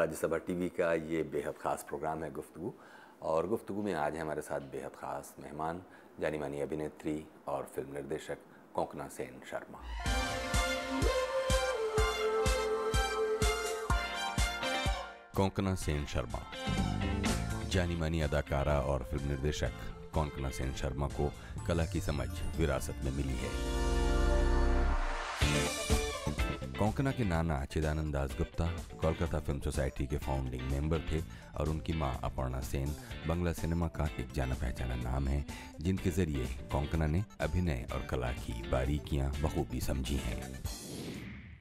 Rajya Sabha TV का ये बेहद ख़ास प्रोग्राम है गुफ्तु और गुफ्तु में आज हमारे साथ बेहद ख़ास मेहमान जानी मानी अभिनेत्री और फिल्म निर्देशक कोंकना सेन शर्मा कोंकना सेन शर्मा जानी मानी अदाकारा और फिल्म निर्देशक कोंकना सेन शर्मा को कला की समझ विरासत में मिली है कोंकणा के नाना चिदानंद दास गुप्ता कोलकाता फिल्म सोसाइटी के फाउंडिंग मेंबर थे और उनकी मां अपर्णा सेन बंगला सिनेमा का एक जाना पहचाना नाम है जिनके जरिए कोंकणा ने अभिनय और कला की बारीकियां बखूबी समझी हैं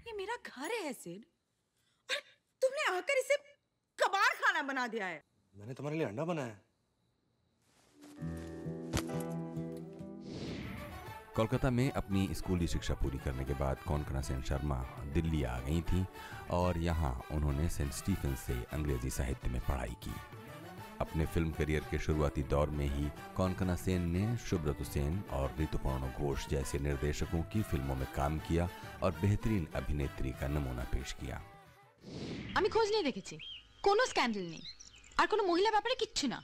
ये मेरा घर है सेन तुमने आकर इसे कबाड़ खाना बना दिया है मैंने तुम्हारे लिए अंडा बनाया कोलकाता में अपनी स्कूली शिक्षा पूरी करने के बाद कौनकना सेन शर्मा दिल्ली आ गई थी और यहाँ उन्होंने सेंट स्टीफन से अंग्रेजी साहित्य में पढ़ाई की अपने फिल्म करियर के शुरुआती दौर में ही कौनकना सेन ने शुभ्रत सेन और ऋतुपर्ण घोष जैसे निर्देशकों की फिल्मों में काम किया और बेहतरीन अभिनेत्री का नमूना पेश किया আমি খোঁজ নিয়ে দেখেছি কোনো স্ক্যান্ডেল নেই আর কোনো ব্যাপারে কিচ্ছু না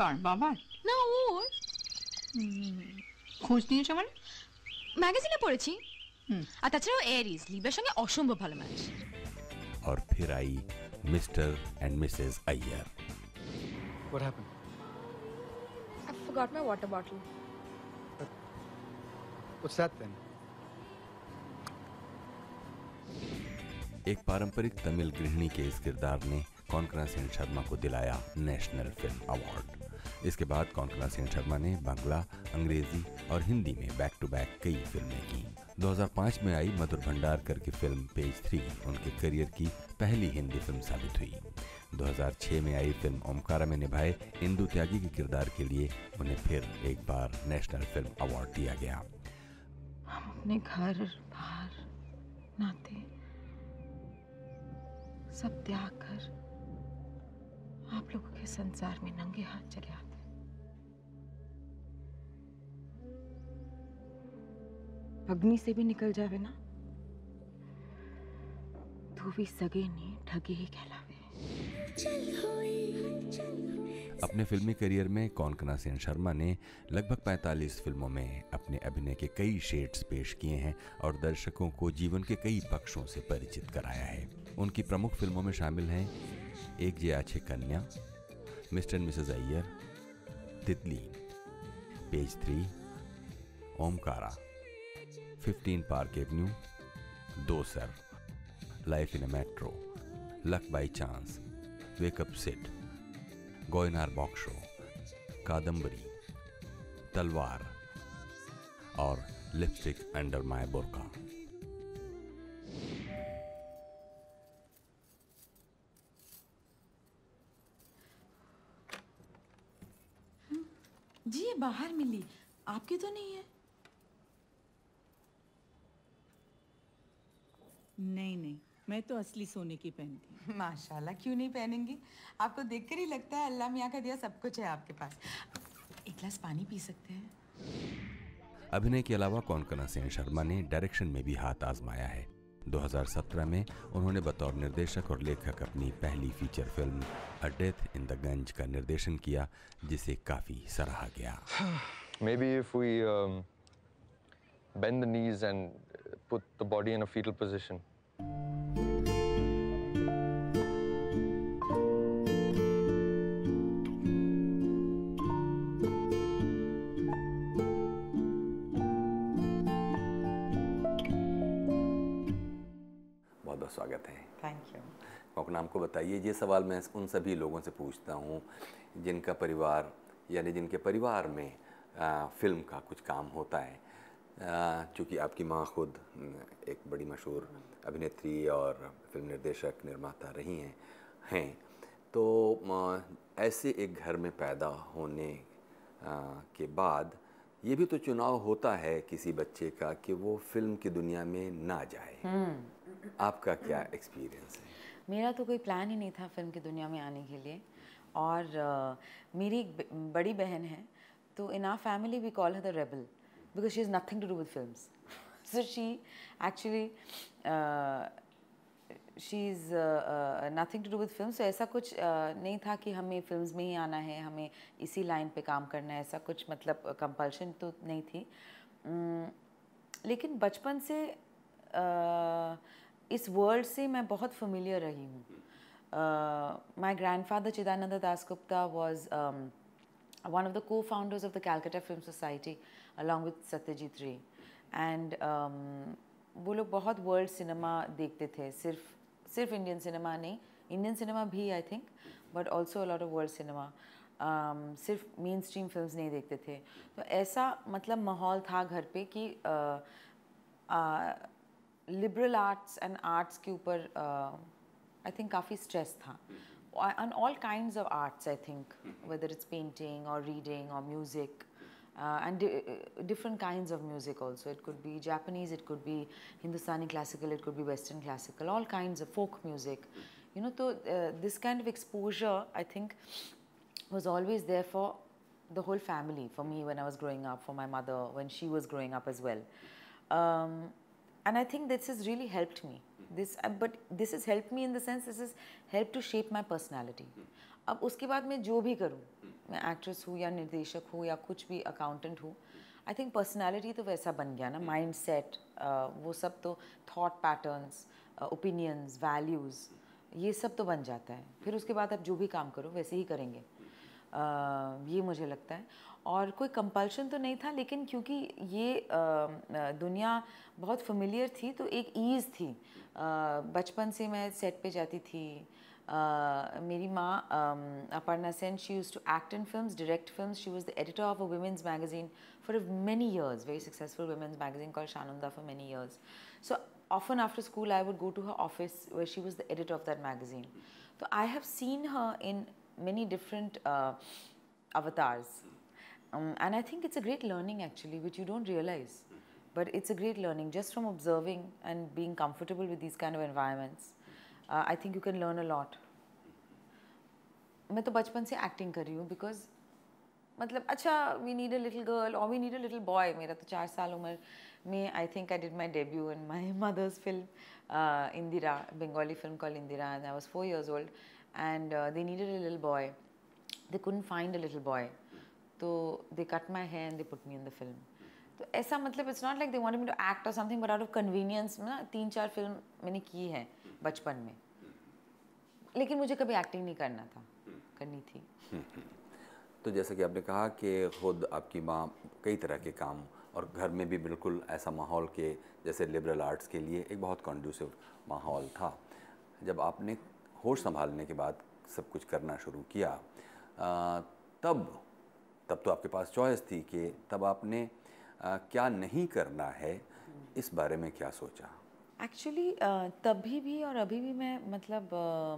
কার বাবার না ওর খোঁজ নিয়েছো মানে ম্যাগাজিনে পড়েছি আর তাছাড়াও এরিস লিবের সঙ্গে অসম্ভব ভালো মানুষ और फिर I mister and missus Iyer What happened? I forgot my water bottle. But what's that एक पारंपरिक तमिल गृहिणी के इस किरदार ने कॉन्करा सेन शर्मा को दिलाया नेशनल फिल्म अवार्ड इसके बाद कौंकला सेन शर्मा ने बांग्ला अंग्रेजी और हिंदी में बैक टू बैक कई फिल्में की 2005 में आई मधुर भंडारकर की फिल्म पेज थ्री उनके करियर की पहली हिंदी फिल्म साबित हुई 2006 में आई फिल्म ओमकारा में निभाए इंदु त्यागी के किरदार के लिए उन्हें फिर एक बार नेशनल फिल्म अवार्ड दिया गया हम अपने घर बाहर नाते सब त्याग कर आप लोगों के संसार में नंगे हाथ चले आते अग्नि से भी निकल जावे ना तो भी सगे ने ठगे ही कहलावे अपने फिल्मी करियर में कौनकना सेन शर्मा ने लगभग 45 फिल्मों में अपने अभिनय के कई शेड्स पेश किए हैं और दर्शकों को जीवन के कई पक्षों से परिचित कराया है उनकी प्रमुख फिल्मों में शामिल हैं एक जे आछे कन्या mister and missus Iyer Titli page three Omkara 15 park avenue Dosar life in a metro luck by chance wake up Sid Goynar Baksho Talvar और लिपस्टिक अंडर माय बोरका जी ये बाहर मिली आपकी तो नहीं है नहीं नहीं मैं तो असली सोने की पहनती माशाल्लाह क्यों नहीं पहनेंगी आपको देखकर ही लगता है अल्लाह मियाँ का दिया सब कुछ है आपके पास एक गिलास पानी पी सकते हैं अभिनय के अलावा कौन कना सेन शर्मा ने डायरेक्शन में भी हाथ आजमाया है 2017 में उन्होंने बतौर निर्देशक और लेखक अपनी पहली feature film a death in the Gunj का निर्देशन किया जिसे काफ़ी सराहा गया maybe if we bend the knees and put the body in a fetal position. बहुत बहुत स्वागत है थैंक यू अपना आपको बताइए ये सवाल मैं उन सभी लोगों से पूछता हूँ जिनका परिवार यानी जिनके परिवार में आ, फिल्म का कुछ काम होता है चूँकि आपकी माँ खुद एक बड़ी मशहूर अभिनेत्री और फिल्म निर्देशक निर्माता रही हैं हैं तो ऐसे एक घर में पैदा होने के बाद ये भी तो चुनाव होता है किसी बच्चे का कि वो फिल्म की दुनिया में ना जाए हम्म। आपका क्या एक्सपीरियंस है मेरा तो कोई प्लान ही नहीं था फिल्म की दुनिया में आने के लिए और मेरी एक बड़ी बहन है तो in a family we call her the rebel because she has nothing to do with films. so she actually uh, she's uh, uh, nothing to do with films. So ऐसा कुछ uh, नहीं था कि हमें फिल्म्स में ही आना है हमें इसी लाइन पे काम करना है ऐसा कुछ मतलब कंपल्शन uh, तो नहीं थी um, लेकिन बचपन से uh, इस वर्ल्ड से मैं बहुत फेमिलियर रही हूँ my grandfather Chidananda Das Gupta was one of the co founders of the Calcutta film society along with Satyajit Ray and वो लोग बहुत वर्ल्ड सिनेमा देखते थे सिर्फ सिर्फ इंडियन सिनेमा नहीं इंडियन सिनेमा भी I think but also a lot of world cinema सिर्फ मेन स्ट्रीम फिल्म नहीं देखते थे तो ऐसा मतलब माहौल था घर पर कि लिबरल आर्ट्स एंड आर्ट्स के ऊपर आई थिंक काफ़ी स्ट्रेस था hmm. on all kinds of arts, I think, hmm. whether it's painting or reading or uh, and di uh, different kinds of music also. It could be Japanese, it could be Hindustani classical, it could be Western classical, all kinds of folk music. You know, so uh, this kind of exposure, I think, was always there for the whole family, for me when I was growing up, for my mother when she was growing up as well. Um, and I think this has really helped me. This, uh, but this has helped me in the sense this has helped to shape my personality. Hmm. अब उसके बाद मैं जो भी करूँ hmm. मैं actress हूँ या निर्देशक हूँ या कुछ भी अकाउंटेंट हूँ आई थिंक पर्सनैलिटी तो वैसा बन गया ना माइंड hmm. सेट वो सब तो थाट पैटर्न्स ओपिनियंस वैल्यूज़ ये सब तो बन जाता है फिर उसके बाद आप जो भी काम करो वैसे ही करेंगे आ, ये मुझे लगता है और कोई कंपल्शन तो नहीं था लेकिन क्योंकि ये आ, दुनिया बहुत फमिलियर थी तो एक ईज़ थी बचपन से मैं सेट पे जाती थी मेरी uh, um, aparna sen she used to act in films direct films she was the editor of a women's magazine for for many years, very successful women's magazine called Sananda for many years. So often after school I would go to her office where she was the editor of that magazine. So I have seen her in many different uh, avatars. Um, and I think it's a great learning actually, which you don't realize. But it's a great learning just from observing and being comfortable with these kind of environments. I think you can learn a lot मैं तो बचपन से acting कर रही हूँ because मतलब अच्छा we need a little girl और we need a little boy मेरा तो चार साल उम्र में I think I did my debut in my mother's film Indira Bengali film call Indira and I was four years old and they need a little boy they couldn't find a little boy तो they cut my hair and they put me in the film तो ऐसा मतलब it's not like they want me to act और something but out of convenience में ना तीन चार film मैंने की है बचपन में लेकिन मुझे कभी एक्टिंग नहीं करना था करनी थी तो जैसा कि आपने कहा कि खुद आपकी माँ कई तरह के काम और घर में भी बिल्कुल ऐसा माहौल के जैसे लिबरल आर्ट्स के लिए एक बहुत कॉन्ड्यूसिव माहौल था जब आपने होश संभालने के बाद सब कुछ करना शुरू किया तब तब तो आपके पास चॉइस थी कि तब आपने क्या नहीं करना है इस बारे में क्या सोचा एक्चुअली uh, तभी भी और अभी भी मैं मतलब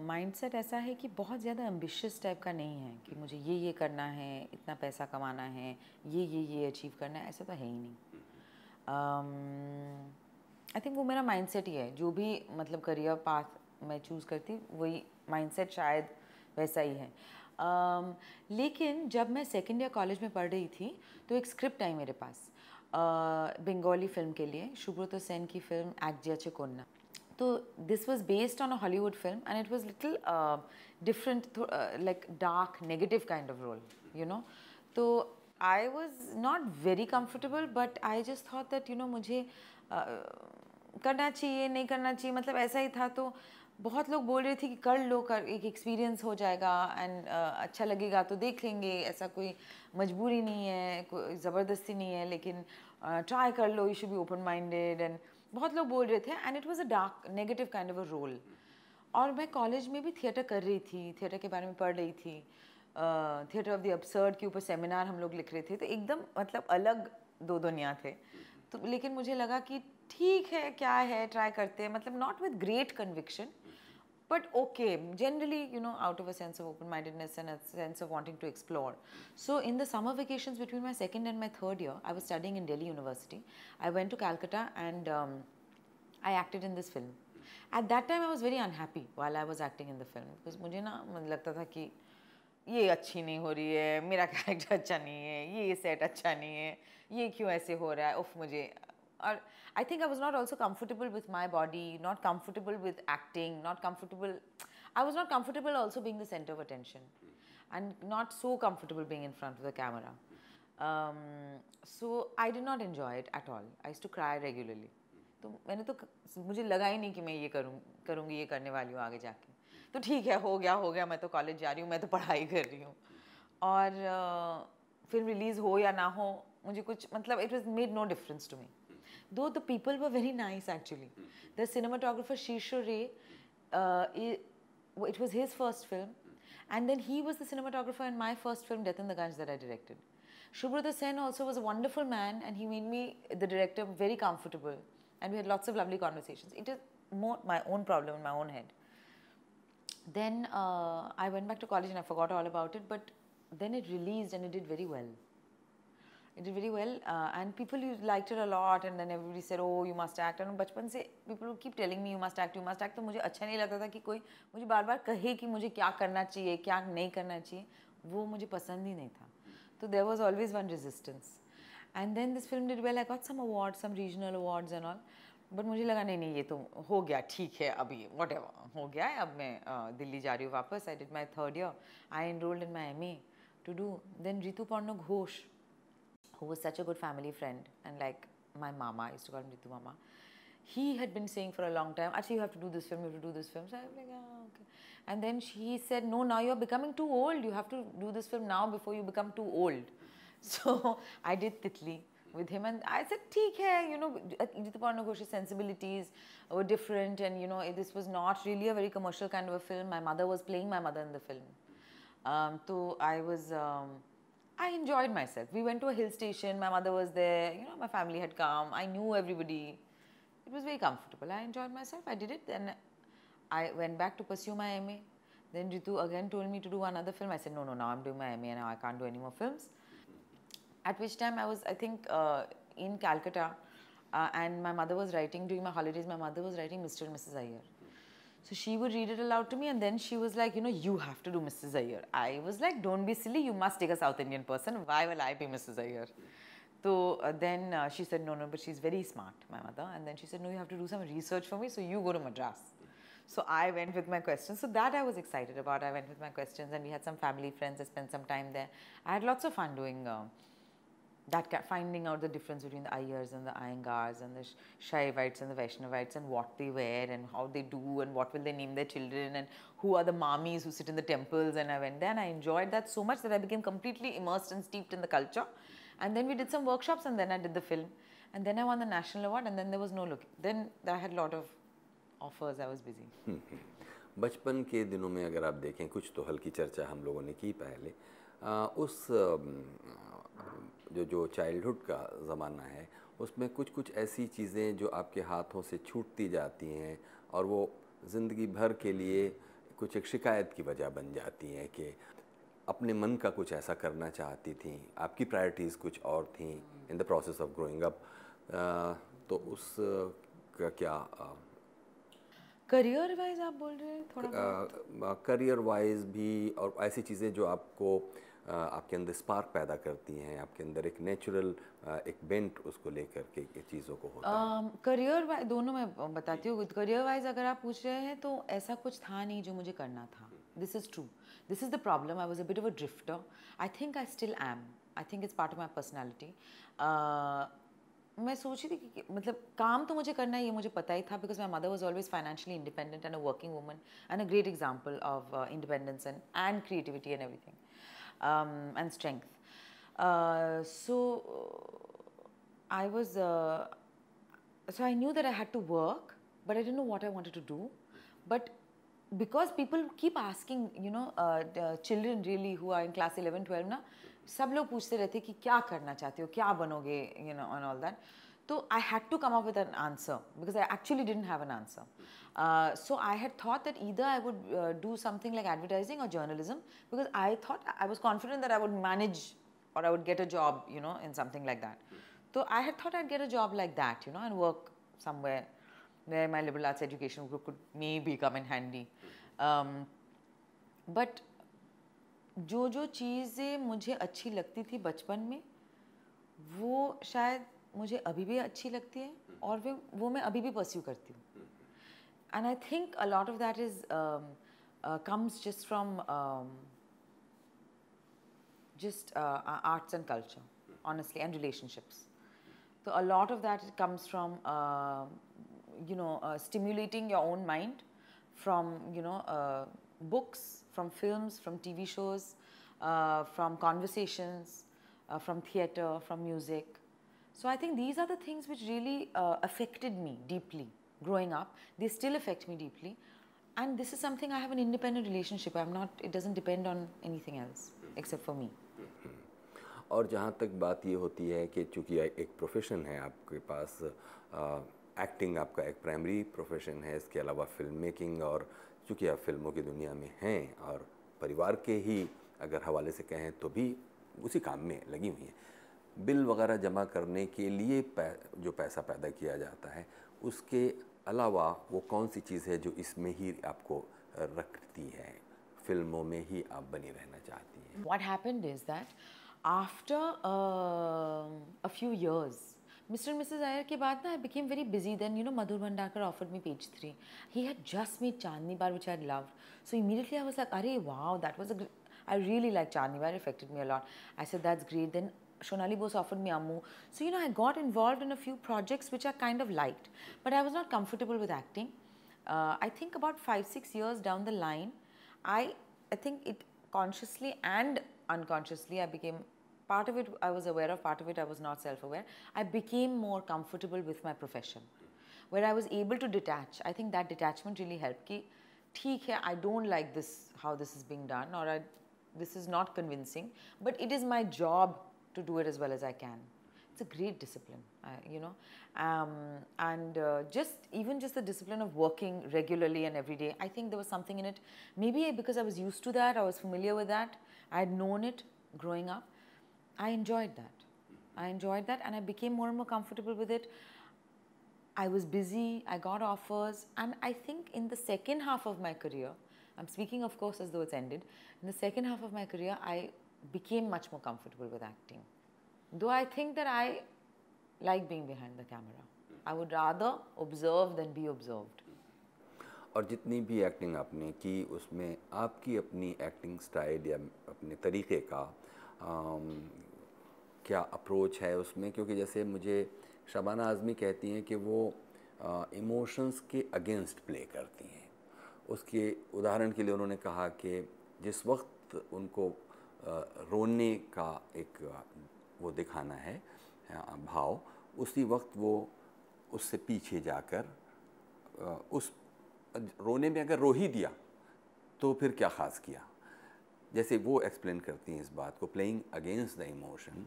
माइंडसेट uh, ऐसा है कि बहुत ज़्यादा एम्बिशियस टाइप का नहीं है कि मुझे ये ये करना है इतना पैसा कमाना है ये ये ये अचीव करना है ऐसा तो है ही नहीं आई um, थिंक वो मेरा माइंडसेट ही है जो भी मतलब करियर पाथ मैं चूज़ करती वही माइंडसेट शायद वैसा ही है um, लेकिन जब मैं सेकेंड ईयर कॉलेज में पढ़ रही थी तो एक स्क्रिप्ट आई मेरे पास बंगाली फिल्म के लिए सुब्रत सेन की फिल्म एक्जियाचे कोन्ना तो this was based on a Hollywood film and it was little different like dark negative kind of role you know तो I was not very comfortable but I just thought that you know मुझे uh, करना चाहिए नहीं करना चाहिए मतलब ऐसा ही था तो बहुत लोग बोल रहे थे कि कर लो कर एक एक्सपीरियंस हो जाएगा एंड uh, अच्छा लगेगा तो देख लेंगे ऐसा कोई मजबूरी नहीं है कोई ज़बरदस्ती नहीं है लेकिन ट्राई uh, कर लो you should be open minded and बहुत लोग बोल रहे थे and it was a dark negative kind of a role और मैं कॉलेज में भी थिएटर कर रही थी थिएटर के बारे में पढ़ रही थी थिएटर ऑफ द अपसर्ड के ऊपर सेमिनार हम लोग लिख रहे थे तो एकदम मतलब अलग दो दुनिया थे तो लेकिन मुझे लगा कि ठीक है क्या है ट्राई करते हैं मतलब not with great conviction but okay generally you know out of a sense of open-mindedness and a sense of wanting to explore so in the summer vacations between my second and my third year i was studying in delhi university i went to calcutta and um, i acted in this film at that time i was very unhappy while i was acting in the film because mujhe na lagta tha ki ये अच्छी नहीं हो रही है मेरा character अच्छा नहीं है ये सेट अच्छा नहीं है ये क्यों ऐसे हो रहा है उफ मुझे or I think I was not also comfortable with my body, not comfortable with acting, not comfortable. I was not comfortable also being the center of attention and not so comfortable being in front of the camera. Um, so I did not enjoy it at all. I used to cry regularly. तो मैंने तो मुझे लगा ही नहीं कि मैं ये करूँ करूँगी ये करने वाली हूँ आगे जाके तो ठीक है हो गया हो गया मैं तो कॉलेज जा रही हूँ मैं तो पढ़ाई कर रही हूँ और फिल्म रिलीज़ हो या ना हो मुझे कुछ मतलब it was made no difference to me though the people were very nice actually. Mm-hmm. The cinematographer Shishur Ray, uh, it, it, was his first film, mm-hmm. and then he was the cinematographer in my first film, Death in the Ganj, that I directed. Shubrata Sen also was a wonderful man, and he made me, the director, very comfortable, and we had lots of lovely conversations. It is more my own problem in my own head. Then uh, I went back to college and I forgot all about it, but then it released and it did very well. It is very well and people you like it a lot and every then everybody said oh you must बचपन से people keep telling me you you act you you act तो मुझे अच्छा नहीं लगता था कि कोई मुझे बार बार कहे कि मुझे क्या करना चाहिए क्या नहीं करना चाहिए वो मुझे पसंद ही नहीं था तो there was always one resistance and then this film did well I got some award some regional awards and all but मुझे लगा नहीं नहीं ये तो हो गया ठीक है अभी वॉट एवर हो गया है अब मैं दिल्ली जा रही हूँ वापस I did my third year I enrolled in my M A to do then Rituparno Ghosh who was such a good family friend and like my mama, I used to call him Ritu Mama, he had been saying for a long time, actually, you have to do this film, you have to do this film. So I was like, oh, okay. And then she said, no, now you're becoming too old. You have to do this film now before you become too old. So I did Titli with him and I said, Theek you know, Jitapurna Ghosh's sensibilities were different and you know, this was not really a very commercial kind of a film. My mother was playing my mother in the film. Um, so I was, um, I enjoyed myself. We went to a hill station. My mother was there. You know, my family had come. I knew everybody. It was very comfortable. I enjoyed myself. I did it. Then I went back to pursue my MA. Then Ritu again told me to do another film. I said, no, no, now I'm doing my MA now. I can't do any more films. At which time I was, I think, uh, in Calcutta. Uh, and my mother was writing, during my holidays, my mother was writing Mr. and Mrs. Iyer. So she would read it aloud to me and then she was like, you know, you have to do Mrs. Ayer. I was like, don't be silly, you must take a South Indian person. Why will I be Mrs. Ayer? So uh, then uh, she said, no, no, but she's very smart, my mother. And then she said, no, you have to do some research for me, so you go to Madras. So I went with my questions. So that I was excited about. I went with my questions and we had some family friends. I spent some time there. I had lots of fun doing uh, that finding out the difference between the Ayers and the Iyengars and the Shaivites and the Vaishnavites and what they wear and how they do and what will they name their children and who are the mommies who sit in the temples and I went there and I enjoyed that so much that I became completely immersed and steeped in the culture and then we did some workshops and then I did the film and then I won the national award and then there was no look then I had a lot of offers I was busy बचपन के दिनों में अगर आप देखें कुछ तो हल्की चर्चा हम लोगों ने की पहले आ, उस जो जो चाइल्डहुड का ज़माना है उसमें कुछ कुछ ऐसी चीज़ें जो आपके हाथों से छूटती जाती हैं और वो ज़िंदगी भर के लिए कुछ एक शिकायत की वजह बन जाती हैं कि अपने मन का कुछ ऐसा करना चाहती थी आपकी प्रायोरिटीज़ कुछ और थी in the process of growing up तो उस का क्या करियर वाइज आप बोल रहे हैं थोड़ा करियर वाइज भी और ऐसी चीज़ें जो आपको आपके अंदर स्पार्क पैदा करती हैं आपके अंदर एक नेचुरल एक बेंट उसको लेकर के चीज़ों को होता है करियर वाइज दोनों में बताती हूँ करियर वाइज अगर आप पूछ रहे हैं तो ऐसा कुछ था नहीं जो मुझे करना था this is true this is the problem I was a bit of a drifter I think I still am I think is part of my personality मैं सोची थी कि मतलब काम तो मुझे करना है ये मुझे पता ही था because my mother was always financially independent and a working woman and a great example of independence and and creativity and everything um, and strength. Uh, so uh, I was, uh, so I knew that I had to work, but I didn't know what I wanted to do. But because people keep asking, you know, uh, children really who are in class 11, 12 ना, सब लोग पूछते रहते कि क्या करना चाहते हो, क्या you know, and all that. So I had to come up with an answer because I actually didn't have an answer. Uh, so I had thought that either I would uh, do something like advertising or journalism because I thought I was confident that I would manage or I would get a job, you know, in something like that. So I had thought I'd get a job like that, you know, and work somewhere where my liberal arts education group could maybe come in handy. Um, but जो जो चीज़ें मुझे अच्छी लगती थी बचपन में वो शायद मुझे अभी भी अच्छी लगती है हम्म। और वे वो मैं अभी भी परस्यू करती हूँ and I think a lot of that is comes just from just arts and culture honestly and relationships तो a lot of that comes from you know stimulating your own mind from you know books from film from T V shows from conversations from theatre from music So I think these are the things which really uh, affected me deeply growing up. They still affect me deeply. And this is something I have an independent relationship. I'm not, it doesn't depend on anything else except for me. और जहाँ तक बात ये होती है कि चूँकि एक प्रोफेशन है आपके पास एक्टिंग आपका एक प्राइमरी प्रोफेशन है इसके अलावा फिल्म मेकिंग और चूँकि आप फिल्मों की दुनिया में हैं और परिवार के ही अगर हवाले से कहें तो भी उसी काम में लगी हुई हैं बिल वगैरह जमा करने के लिए पै, जो पैसा पैदा किया जाता है उसके अलावा वो कौन सी चीज़ है जो इसमें ही आपको रखती है फिल्मों में ही आप बनी रहना चाहती हैं what happened is that after a few years mister and missus Iyer के बाद ना I became very busy then you know Madhur Bhandarkar offer me page three he had just me Chandni bar which I love so immediately I was like अरे wow that was a I really like Chandni bar affected me a lot I lot. That's great then Shonali Bose offered me Ammu. So, you know, I got involved in a few projects which I kind of liked, but I was not comfortable with acting. Uh, I think about five, six years down the line, I, I think it consciously and unconsciously, I became part of it I was aware of, part of it I was not self aware. I became more comfortable with my profession where I was able to detach. I think that detachment really helped. Ki, ठीक don't like like this how this is being done और I this is not convincing but it is to do it as well as I can. It's a great discipline, uh, you know, um, and uh, just even just the discipline of working regularly and every day. I think there was something in it, maybe because I was used to that, I was familiar with that, I had known it growing up. I enjoyed that. I enjoyed that, and I became more and more comfortable with it. I was busy, I got offers, and I think in the second half of my career, I'm speaking, of course, as though it's ended. In the second half of my career, I became much more comfortable with acting. Though I think that I like being behind the camera. Hmm. I would rather observe than be observed. Hmm. और जितनी भी acting आपने की उसमें आपकी अपनी acting style या अपने तरीके का आम, क्या अप्रोच है उसमें क्योंकि जैसे मुझे शबाना आज़मी कहती हैं कि वो इमोशंस के अगेंस्ट प्ले करती हैं उसके उदाहरण के लिए उन्होंने कहा कि जिस वक्त उनको रोने का एक वो दिखाना है भाव उसी वक्त वो उससे पीछे जाकर उस रोने में अगर रो ही दिया तो फिर क्या ख़ास किया जैसे वो एक्सप्लेन करती हैं इस बात को प्लेइंग अगेंस्ट द इमोशन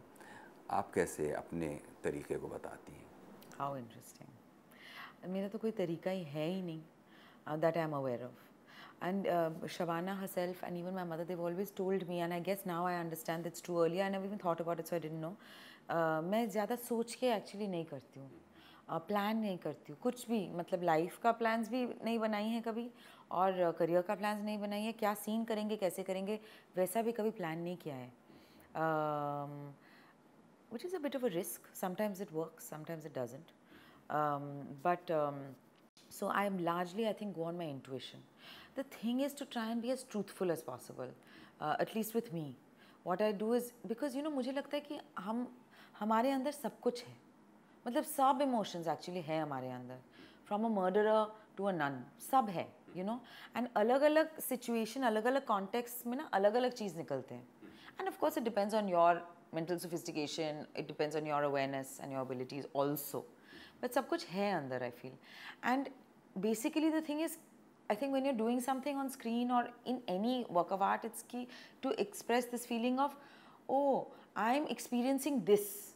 आप कैसे अपने तरीके को बताती हैं हाउ इंटरेस्टिंग मेरा तो कोई तरीका ही है ही नहीं that I am aware of And uh, Shavana herself and even my mother, they've always told me, and I guess now I understand it's too early. I never even thought about it, so I didn't know. Uh, मैं ज़्यादा सोच के actually नहीं करती हूँ plan uh, नहीं करती हूँ कुछ भी मतलब लाइफ का प्लान्स भी नहीं बनाई हैं कभी और करियर uh, का प्लान्स नहीं बनाई है क्या सीन करेंगे कैसे करेंगे वैसा भी कभी प्लान नहीं किया है which is a bit of a risk sometimes it work sometimes it doesn't but so I am largely I think go on my intuition the thing is to try and be as truthful as possible uh, at least with me what i do is because you know mujhe lagta hai ki hum hamare andar sab kuch hai matlab sab emotions actually hai hamare andar from a murderer to a nun sab hai you know and alag alag situation alag alag context mein na alag alag cheez nikalte hain and of course it depends on your mental sophistication it depends on your awareness and your abilities also but sab kuch hai andar i feel and basically the thing is I think when you're doing something on screen or in any work of art, it's key to express this feeling of, oh, I'm experiencing this.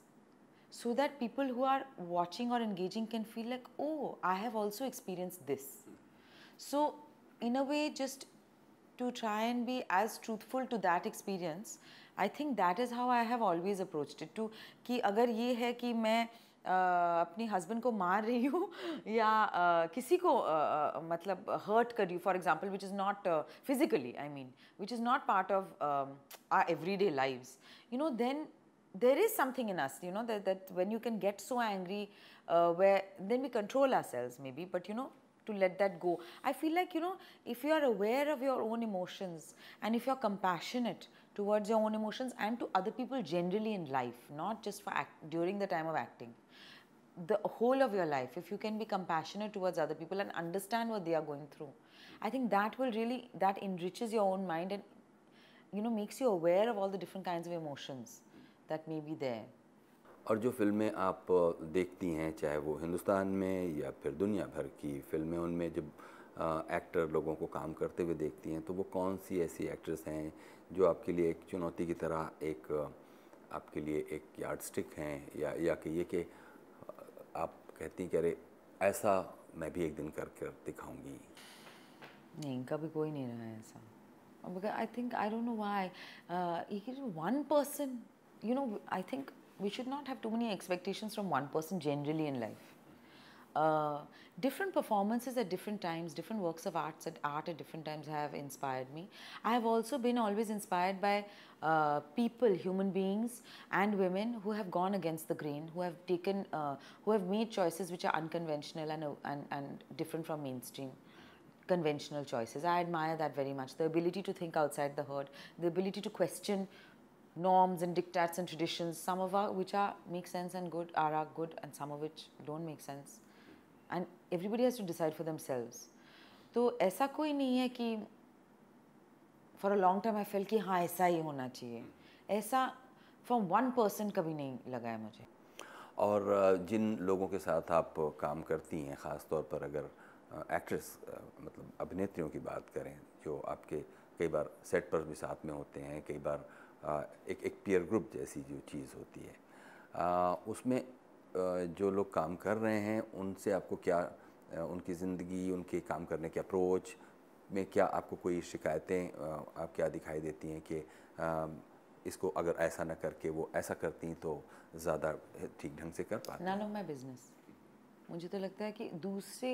So that people who are watching or engaging can feel like, oh, I have also experienced this. So, in a way, just to try and be as truthful to that experience, I think that is how I have always approached it. To, कि अगर ये है कि मैं अपने husband को मार रही हूँ या किसी को मतलब हर्ट कर रही हूँ for example which is not physically I mean which is not part of our everyday lives you know then there is something in us you know that, that when you can get so angry uh, where then we control ourselves maybe but you know to let that go i feel like you know if you are aware of your own emotions and if you're compassionate towards your own emotions and to other people generally in life not just for act, during the time of acting the whole of your life, if you can be compassionate towards other people and understand what they are going through, I think that will really that enriches your own mind and you know makes you aware of all the different kinds of emotions that may be there. और जो फिल्में आप देखती हैं चाहे वो हिंदुस्तान में या फिर दुनिया भर की फिल्में उनमें जब एक्टर लोगों को काम करते हुए देखती हैं तो वो कौन सी ऐसी एक्ट्रेस हैं जो आपके लिए एक चुनौती की तरह एक आपके लिए एक यार्डस्टिक हैं या या कि ये कि आप कहती कि अरे ऐसा मैं भी एक दिन करके कर दिखाऊंगी नहीं कभी कोई नहीं रहा ऐसा I think I don't know why one person you know I think we should not have too many expectations from one person generally in life Uh, different performances at different times, different works of arts at art at different times have inspired me. I have also been always inspired by uh, people, human beings and women who have gone against the grain, who have taken, uh, who have made choices which are unconventional and, and, and different from mainstream conventional choices. I admire that very much. The ability to think outside the herd, the ability to question norms and dictats and traditions, some of our, which are make sense and good are, are good and some of which don't make sense. And everybody has to decide for themselves तो ऐसा कोई नहीं है कि for a long term I feel कि हाँ ऐसा ही होना चाहिए ऐसा फ्रॉम वन पर्सन कभी नहीं लगा है मुझे और जिन लोगों के साथ आप काम करती हैं ख़ास तौर पर अगर एक्ट्रेस मतलब अभिनेत्रियों की बात करें जो आपके कई बार सेट पर भी साथ में होते हैं कई बार एक एक पीयर ग्रुप जैसी जो चीज़ होती है उसमें जो लोग काम कर रहे हैं उनसे आपको क्या उनकी ज़िंदगी उनके काम करने के अप्रोच में क्या आपको कोई शिकायतें आप क्या दिखाई देती हैं कि इसको अगर ऐसा ना करके वो ऐसा करती तो ज़्यादा ठीक ढंग से कर पाती ना ऑफ माई बिजनेस मुझे तो लगता है कि दूसरे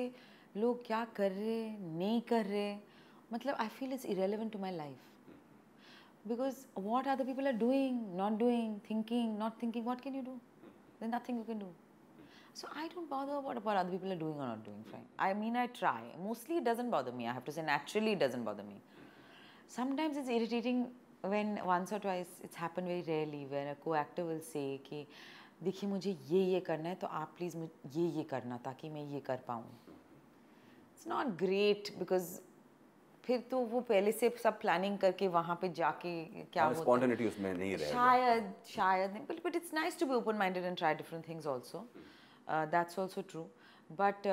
लोग क्या कर रहे नहीं कर रहे मतलब I feel is irrelevant to my life what are the people are doing not doing thinking not thinking what can you do There's nothing you can do. So I don't bother what, what other people are doing or not doing, fine. I mean, I try. Mostly it doesn't bother me. I have to say, naturally, it doesn't bother me. Sometimes it's irritating when once or twice, it's happened very rarely, when a co actor will say, ki, देखिए मुझे ये ये करना है तो आप please मुझे ये ये करना ताकि मैं ये कर पाऊँ. It's not great because फिर तो वो पहले से सब प्लानिंग करके वहाँ पे जाके क्या स्पॉन्टेनिटी उसमें नहीं रहेगा शायद शायद नहीं but but it's nice to be open minded and try different things also that's also true but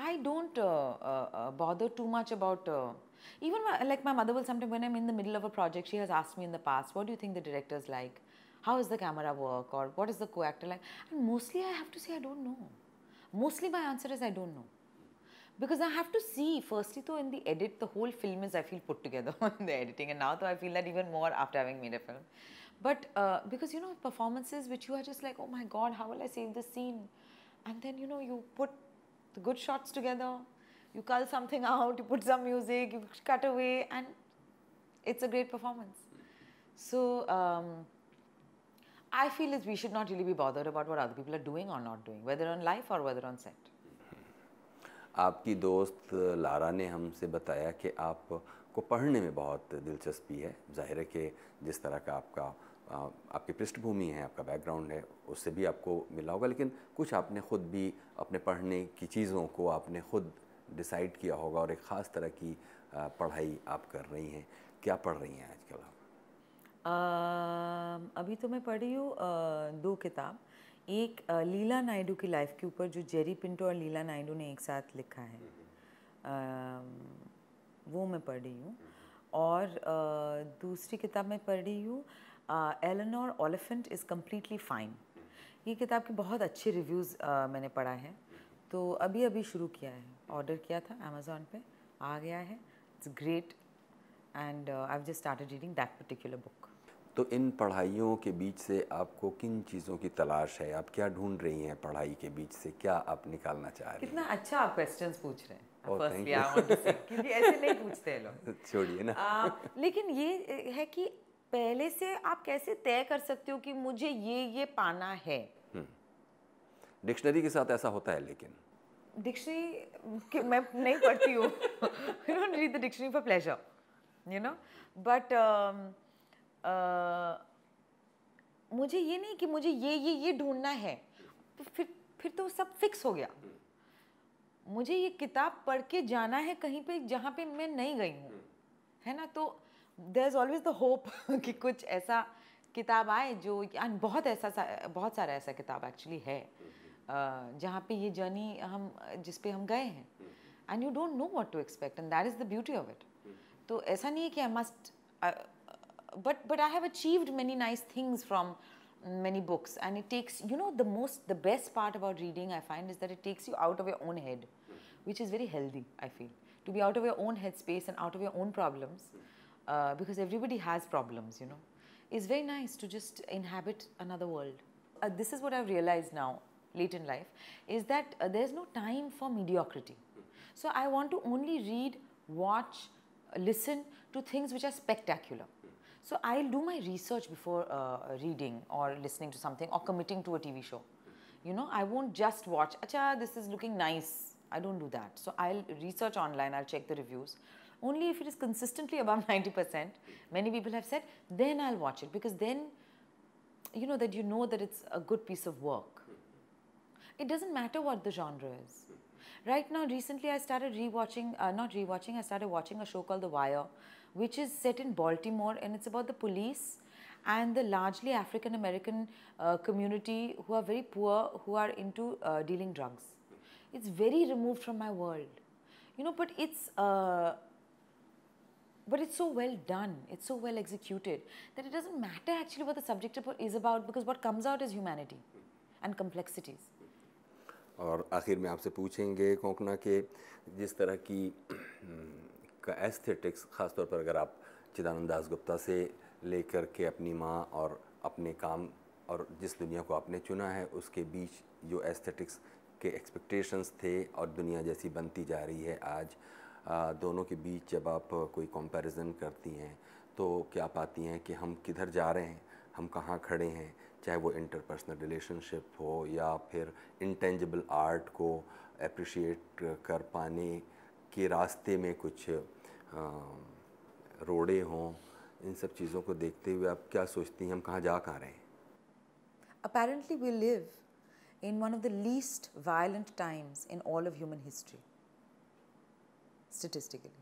I don't uh, uh, bother too much about. Uh, even my, like my mother will sometimes, when I'm in the middle of a project, she has asked me in the past, "What do you think the director's like? How is the camera work? Or what is the co-actor like?" And mostly, I have to say, I don't know. Mostly, my answer is, I don't know. because I have to see. Firstly, though, in the edit, the whole film is I feel put together in the editing, and now though I feel that even more after having made a film. But uh, because you know performances which you are just like, oh my god, how will I save this scene? And then you know you put the good shots together, you cull something out, you put some music, you cut away, and it's a great performance. So. Um, I feel is we should not really be bothered about what other people are doing or not doing, whether on life or whether on set. आपकी दोस्त Lara ने हमसे बताया कि आप को पढ़ने में बहुत दिलचस्पी है ज़ाहिर है कि जिस तरह का आपका आपकी पृष्ठभूमि है आपका बैकग्राउंड है उससे भी आपको मिला होगा लेकिन कुछ आपने ख़ुद भी अपने पढ़ने की चीज़ों को आपने ख़ुद डिसाइड किया होगा और एक ख़ास तरह की पढ़ाई आप कर रही हैं क्या पढ़ रही हैं आजकल आप अभी तो मैं पढ़ी हूँ दो किताब एक लीला नायडू की लाइफ के ऊपर जो जेरी पिंटो और लीला नायडू ने एक साथ लिखा है आ, हम्म, हम्म। वो मैं पढ़ रही हूँ और आ, दूसरी किताब मैं पढ़ रही हूँ Eleanor Oliphant is completely fine ये किताब के बहुत अच्छे रिव्यूज़ मैंने पढ़ा है तो अभी अभी शुरू किया है ऑर्डर किया था अमेज़ोन पे आ गया है it's great and I have just started reading that particular book तो इन पढ़ाइयों के बीच से आपको किन चीज़ों की तलाश है आप क्या ढूंढ रही हैं पढ़ाई के बीच से क्या आप निकालना चाह रही हैं कितना अच्छा आप क्वेश्चंस पूछ रहे हैं oh, क्योंकि ऐसे नहीं पूछते हैं लोग छोड़िए ना आ, लेकिन ये है कि पहले से आप कैसे तय कर सकते हो कि मुझे ये ये पाना है हम्म। डिक्शनरी के साथ ऐसा होता है लेकिन डिक्शनरी मैं नहीं पढ़ती हूँ dictionary for pleasure you know but uh, मुझे ये नहीं कि मुझे ये ये ये ढूंढना है फिर फिर तो सब फिक्स हो गया मुझे ये किताब पढ़ के जाना है कहीं पे जहाँ पे मैं नहीं गई हूँ है ना तो there is always the hope कि कुछ ऐसा किताब आए जो बहुत ऐसा सा, बहुत सारा ऐसा किताब एक्चुअली है जहाँ पे ये जर्नी हम जिस पे हम गए हैं and you don't know what to expect and that is the beauty of it तो ऐसा नहीं है कि I must but but I have achieved many nice things from many books and it takes you know the most the best part about reading I find is that it takes you out of your own head which is very healthy I feel to be out of your own headspace and out of your own problems uh, because everybody has problems you know it's very nice to just inhabit another world uh, this is what I've realized now late in life is that uh, there's no time for mediocrity so I want to only read watch listen to things which are spectacular so I'll do my research before uh, reading or listening to something or committing to a TV show. You know, I won't just watch, acha, this is looking nice. I don't do that. So I'll research online, I'll check the reviews. Only if it is consistently above 90%, many people have said, then I'll watch it because then, you know, that you know that it's a good piece of work. It doesn't matter what the genre is. Right now, recently I started rewatching, uh, not rewatching, I started watching a show called The Wire, which is set in Baltimore and it's about the police and the largely African American uh, community who are very poor, who are into uh, dealing drugs. It's very removed from my world, you know. But it's uh, but it's so well done, it's so well executed that it doesn't matter actually what the subject is about because what comes out is humanity and complexities. और आखिर में आपसे पूछेंगे कोंकणा के जिस तरह की का एस्थेटिक्स ख़ासतौर पर अगर आप चिदानंद दास गुप्ता से लेकर के अपनी माँ और अपने काम और जिस दुनिया को आपने चुना है उसके बीच जो एस्थेटिक्स के एक्सपेक्टेशंस थे और दुनिया जैसी बनती जा रही है आज आ, दोनों के बीच जब आप कोई कंपैरिजन करती हैं तो क्या पाती हैं कि हम किधर जा रहे हैं हम कहाँ खड़े हैं चाहे वो इंटरपर्सनल रिलेशनशिप हो या फिर इंटेंजिबल आर्ट को अप्रिशिएट कर पाने के रास्ते में कुछ हाँ, रोडे हों इन सब चीज़ों को देखते हुए आप क्या सोचती हैं हम कहाँ जा कहाँ रहे हैं apparently we live in one of the least violent times in all of human history statistically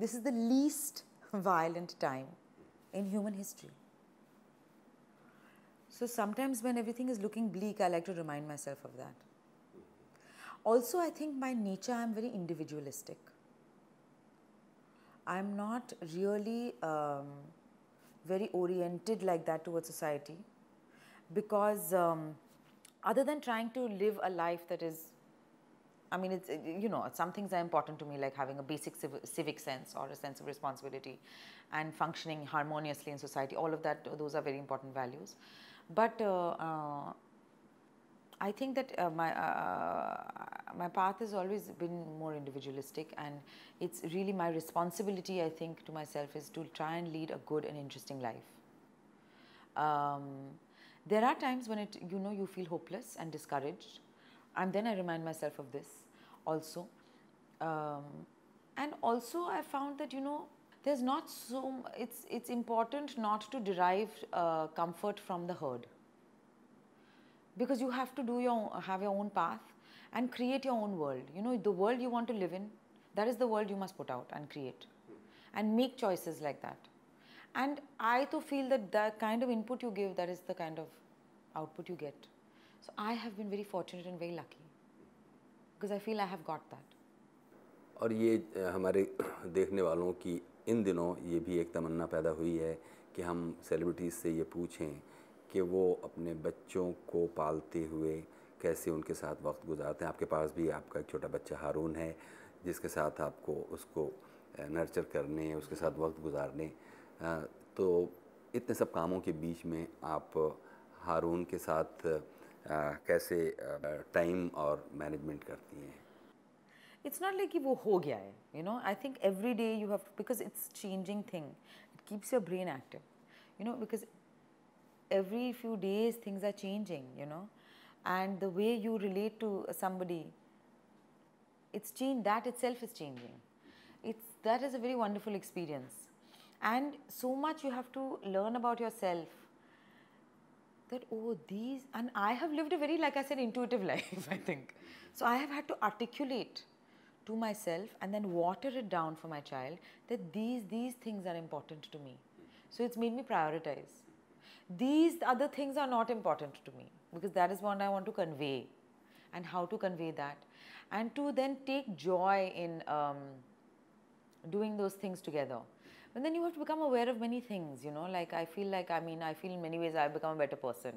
this is the least violent time in human history so sometimes when everything is looking bleak I like to remind myself of that also I think my nature I am very individualistic I'm not really um, very oriented like that towards society because um, other than trying to live a life that is I mean, it's, you know, some things are important to me, like having a basic civ civic sense or a sense of responsibility and functioning harmoniously in society. All of that, those are very important values. But uh, uh, I think that uh, my uh, uh, my path has always been more individualistic, and it's really my responsibility. I think to myself is to try and lead a good and interesting life. Um, there are times when it you know you feel hopeless and discouraged, and then I remind myself of this also, um, and also I found that you know there's not so it's it's important not to derive uh, comfort from the herd because you have to do your have your own path and create your own world you know the world you want to live in that is the world you must put out and create and make choices like that and i too feel that the kind of input you give that is the kind of output you get so i have been very fortunate and very lucky because i feel i have got that और ये हमारे देखने वालों की इन दिनों ये भी एक तमन्ना पैदा हुई है कि हम सेलिब्रिटीज़ से ये पूछें कि वो अपने बच्चों को पालते हुए कैसे उनके साथ वक्त गुजारते हैं आपके पास भी आपका एक छोटा बच्चा हारून है जिसके साथ आपको उसको नर्चर करने उसके साथ वक्त गुजारने तो इतने सब कामों के बीच में आप हारून के साथ कैसे टाइम और मैनेजमेंट करती हैं इट्स नॉट लाइक कि वो हो गया है you know I think every day you have because it's changing thing it keeps your brain active you know because every few days things are changing, you know, and the way you relate to somebody, it's changed, that itself is changing. It's, that is a very wonderful experience. And so much you have to learn about yourself that, oh, these, and I have lived a very, like I said, intuitive life, I think. So I have had to articulate to myself and then water it down for my child that these, these things are important to me. So it's made me prioritize these other things are not important to me because that is what I want to convey and how to convey that and to then take joy in um, doing those things together. And then you have to become aware of many things, you know, like I feel like, I mean, I feel in many ways I've become a better person.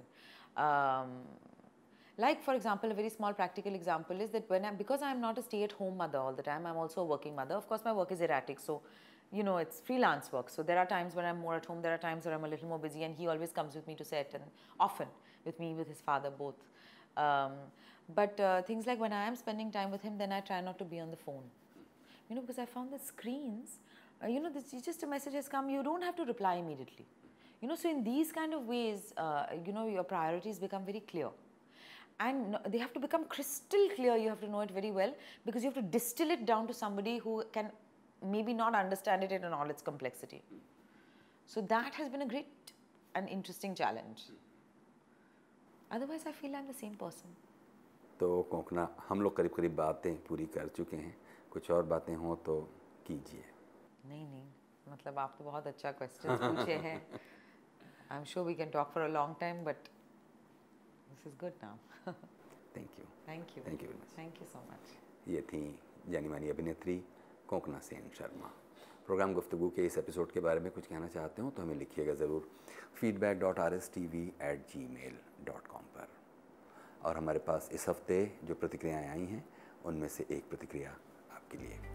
Um, like for example a very small practical example is that when i because i'm not a stay at home mother all the time i'm also a working mother of course my work is erratic so you know, it's freelance work. So there are times when I'm more at home, there are times where I'm a little more busy, and he always comes with me to set, and often with me, with his father, both. Um, but uh, things like when I am spending time with him, then I try not to be on the phone. You know, because I found that screens, uh, you know, this, just a message has come, you don't have to reply immediately. You know, so in these kind of ways, uh, you know, your priorities become very clear. And they have to become crystal clear. You have to know it very well because you have to distill it down to somebody who can maybe not understand it in all its complexity. So that has been a great and interesting challenge. Otherwise, I feel I'm the same person. तो कोंकणा हम लोग करीब करीब बातें पूरी कर चुके हैं कुछ और बातें हों तो कीजिए नहीं नहीं मतलब आप तो बहुत अच्छा क्वेश्चन पूछे हैं I am sure we can talk for a long time but this is good now thank you thank you thank you thank you so much ये थी जानी मानी अभिनेत्री कोकना सेन शर्मा प्रोग्राम गुफ्तु के इस एपिसोड के बारे में कुछ कहना चाहते हो तो हमें लिखिएगा ज़रूर feedback dot R S T V at Gmail dot com पर और हमारे पास इस हफ्ते जो प्रतिक्रियाएँ आई हैं उनमें से एक प्रतिक्रिया आपके लिए